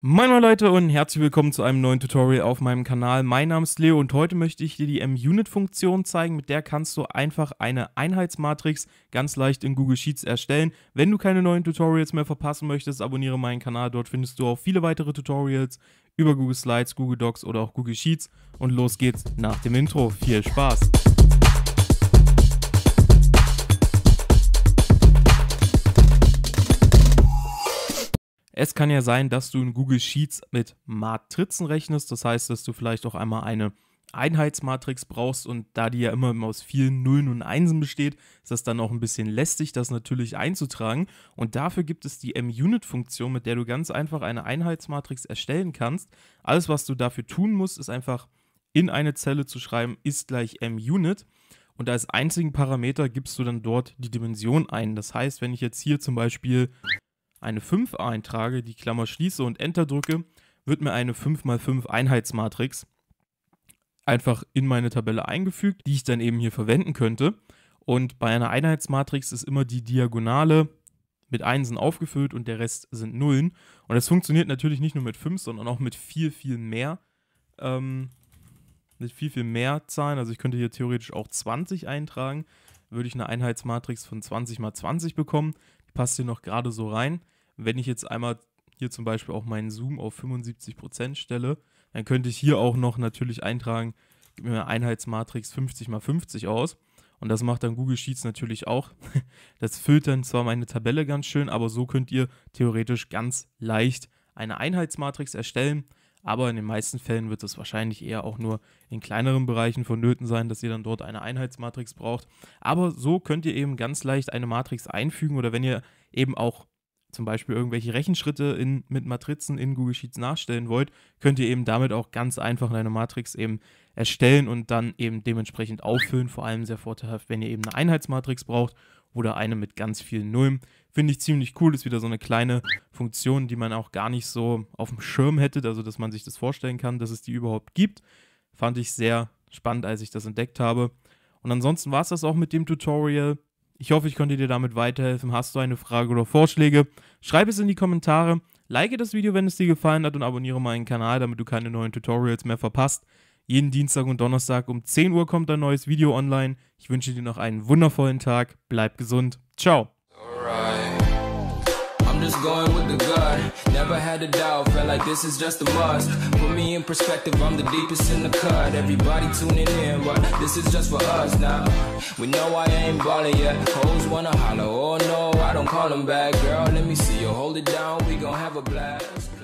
Moin Moin Leute und herzlich willkommen zu einem neuen Tutorial auf meinem Kanal. Mein Name ist Leo und heute möchte ich dir die M-Unit-Funktion zeigen, mit der kannst du einfach eine Einheitsmatrix ganz leicht in Google Sheets erstellen. Wenn du keine neuen Tutorials mehr verpassen möchtest, abonniere meinen Kanal, dort findest du auch viele weitere Tutorials über Google Slides, Google Docs oder auch Google Sheets. Und los geht's nach dem Intro. Viel Spaß! Es kann ja sein, dass du in Google Sheets mit Matrizen rechnest. Das heißt, dass du vielleicht auch einmal eine Einheitsmatrix brauchst und da die ja immer aus vielen Nullen und Einsen besteht, ist das dann auch ein bisschen lästig, das natürlich einzutragen. Und dafür gibt es die MUnit-Funktion, mit der du ganz einfach eine Einheitsmatrix erstellen kannst. Alles, was du dafür tun musst, ist einfach in eine Zelle zu schreiben, ist gleich MUnit. Und als einzigen Parameter gibst du dann dort die Dimension ein. Das heißt, wenn ich jetzt hier zum Beispiel eine 5 eintrage, die Klammer schließe und Enter drücke, wird mir eine 5x5 Einheitsmatrix einfach in meine Tabelle eingefügt, die ich dann eben hier verwenden könnte. Und bei einer Einheitsmatrix ist immer die Diagonale mit Einsen aufgefüllt und der Rest sind Nullen. Und das funktioniert natürlich nicht nur mit 5, sondern auch mit viel, viel mehr. Ähm, mit viel, viel mehr Zahlen. Also ich könnte hier theoretisch auch 20 eintragen würde ich eine Einheitsmatrix von 20 mal 20 bekommen. Die passt hier noch gerade so rein. Wenn ich jetzt einmal hier zum Beispiel auch meinen Zoom auf 75% stelle, dann könnte ich hier auch noch natürlich eintragen, gib mir eine Einheitsmatrix 50 mal 50 aus. Und das macht dann Google Sheets natürlich auch. Das füllt dann zwar meine Tabelle ganz schön, aber so könnt ihr theoretisch ganz leicht eine Einheitsmatrix erstellen aber in den meisten Fällen wird es wahrscheinlich eher auch nur in kleineren Bereichen vonnöten sein, dass ihr dann dort eine Einheitsmatrix braucht. Aber so könnt ihr eben ganz leicht eine Matrix einfügen oder wenn ihr eben auch zum Beispiel irgendwelche Rechenschritte in, mit Matrizen in Google Sheets nachstellen wollt, könnt ihr eben damit auch ganz einfach eine Matrix eben erstellen und dann eben dementsprechend auffüllen. Vor allem sehr vorteilhaft, wenn ihr eben eine Einheitsmatrix braucht oder eine mit ganz vielen Nullen. Finde ich ziemlich cool, ist wieder so eine kleine Funktion, die man auch gar nicht so auf dem Schirm hätte, also dass man sich das vorstellen kann, dass es die überhaupt gibt. Fand ich sehr spannend, als ich das entdeckt habe. Und ansonsten war es das auch mit dem Tutorial. Ich hoffe, ich konnte dir damit weiterhelfen. Hast du eine Frage oder Vorschläge? Schreib es in die Kommentare. Like das Video, wenn es dir gefallen hat und abonniere meinen Kanal, damit du keine neuen Tutorials mehr verpasst. Jeden Dienstag und Donnerstag um 10 Uhr kommt ein neues Video online. Ich wünsche dir noch einen wundervollen Tag. Bleib gesund. Ciao. just going with the gut. Never had a doubt, felt like this is just a must. Put me in perspective, I'm the deepest in the cut. Everybody tuning in, but this is just for us now. We know I ain't ballin' yet. Hoes wanna holler, oh no, I don't call them back. Girl, let me see you hold it down, we gon' have a blast.